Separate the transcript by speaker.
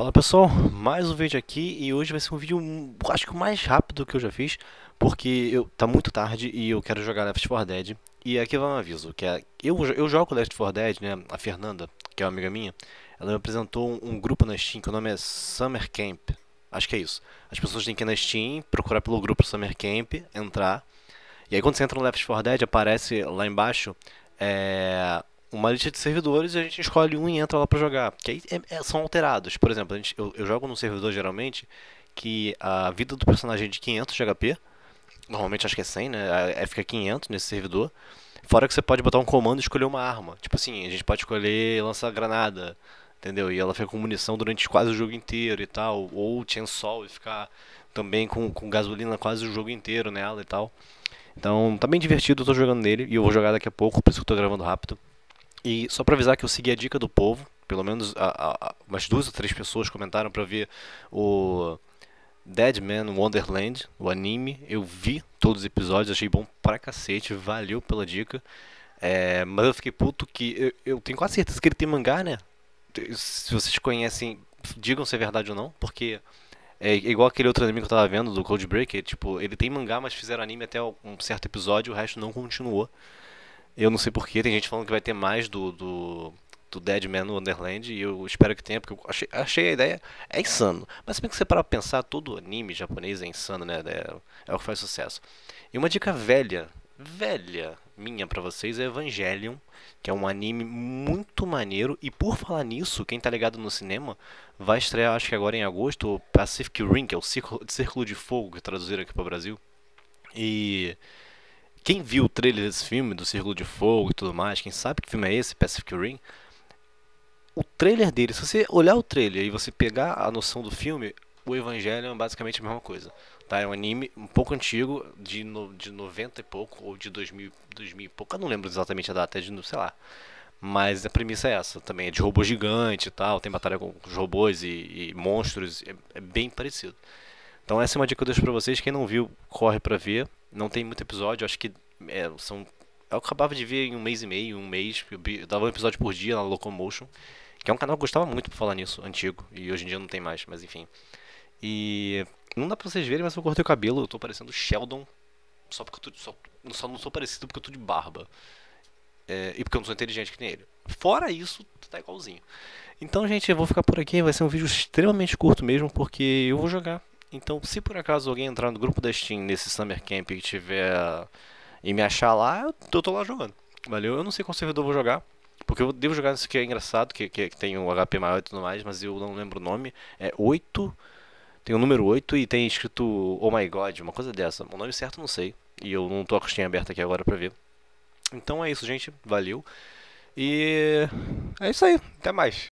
Speaker 1: Fala pessoal, mais um vídeo aqui e hoje vai ser um vídeo hum, acho que o mais rápido que eu já fiz Porque eu, tá muito tarde e eu quero jogar Left 4 Dead E aqui vai um aviso, que é, eu, eu jogo Left 4 Dead, né, a Fernanda, que é uma amiga minha Ela me apresentou um, um grupo na Steam que o nome é Summer Camp Acho que é isso As pessoas têm que ir na Steam, procurar pelo grupo Summer Camp, entrar E aí quando você entra no Left 4 Dead aparece lá embaixo é, uma lista de servidores e a gente escolhe um e entra lá para jogar. Que aí é, é, são alterados. Por exemplo, gente, eu, eu, jogo num servidor geralmente que a vida do personagem é de 500 de HP. Normalmente acho que é 100, né? É, fica 500 nesse servidor. Fora que você pode botar um comando e escolher uma arma. Tipo assim, a gente pode escolher lançar granada, entendeu? E ela fica com munição durante quase o jogo inteiro e tal. Ou sol e ficar também com, com gasolina quase o jogo inteiro nela e tal. Então tá bem divertido, eu tô jogando nele e eu vou jogar daqui a pouco, por isso que eu tô gravando rápido. E só para avisar que eu segui a dica do povo, pelo menos a, a, umas duas ou três pessoas comentaram para ver o Dead Man Wonderland, o anime. Eu vi todos os episódios, achei bom pra cacete, valeu pela dica. É, mas eu fiquei puto que. Eu, eu, tenho quase certeza que ele tem mangá, né? Se vocês conhecem, digam se é verdade ou não, porque é igual aquele outro anime que eu tava vendo, do Cold Breaker. Tipo, ele tem mangá, mas fizeram anime até um certo episódio, o resto não continuou. Eu não sei porquê, tem gente falando que vai ter mais do, do, do Deadman no Wonderland e eu espero que tenha, porque eu achei, achei a ideia é insano. Mas se bem que você parar pensar, todo anime japonês é insano, né? É, é o que faz sucesso. E uma dica velha, velha minha para vocês é Evangelion, que é um anime muito maneiro. E por falar nisso, quem tá ligado no cinema vai estrear, acho que agora em agosto, o Pacific Ring que é o Círculo, Círculo de Fogo que traduziram aqui para o Brasil. E quem viu o trailer desse filme, do Círculo de Fogo e tudo mais, quem sabe que filme é esse, Pacific Rim, o trailer dele, se você olhar o trailer e você pegar a noção do filme, o Evangelion é basicamente a mesma coisa. Tá? É um anime um pouco antigo, de, no, de 90 e pouco, ou de 2000, 2000 e pouco, eu não lembro exatamente a data, é de, sei lá. Mas a premissa é essa também, é de robô gigante e tal, tem batalha com robôs e, e monstros, é, é bem parecido. Então essa é uma dica que eu deixo pra vocês, quem não viu, corre pra ver. Não tem muito episódio, acho que é, são. Eu acabava de ver em um mês e meio, um mês. Eu, eu dava um episódio por dia na Locomotion. Que é um canal que eu gostava muito pra falar nisso, antigo. E hoje em dia não tem mais, mas enfim. E. Não dá pra vocês verem, mas eu cortei o cabelo, eu tô parecendo Sheldon. Só porque eu tô. Só, só não sou parecido porque eu tô de barba. É, e porque eu não sou inteligente que nem ele. Fora isso, tá igualzinho. Então, gente, eu vou ficar por aqui. Vai ser um vídeo extremamente curto mesmo, porque eu vou jogar então, se por acaso alguém entrar no grupo da Steam nesse Summer Camp e tiver e me achar lá, eu tô lá jogando. Valeu? Eu não sei qual servidor eu vou jogar. Porque eu devo jogar nesse que é engraçado, que, que, que tem o HP maior e tudo mais, mas eu não lembro o nome. É 8. Tem o número 8 e tem escrito Oh My God, uma coisa dessa. O nome certo não sei. E eu não tô com a Steam aberta aqui agora pra ver. Então é isso, gente. Valeu. E é isso aí. Até mais.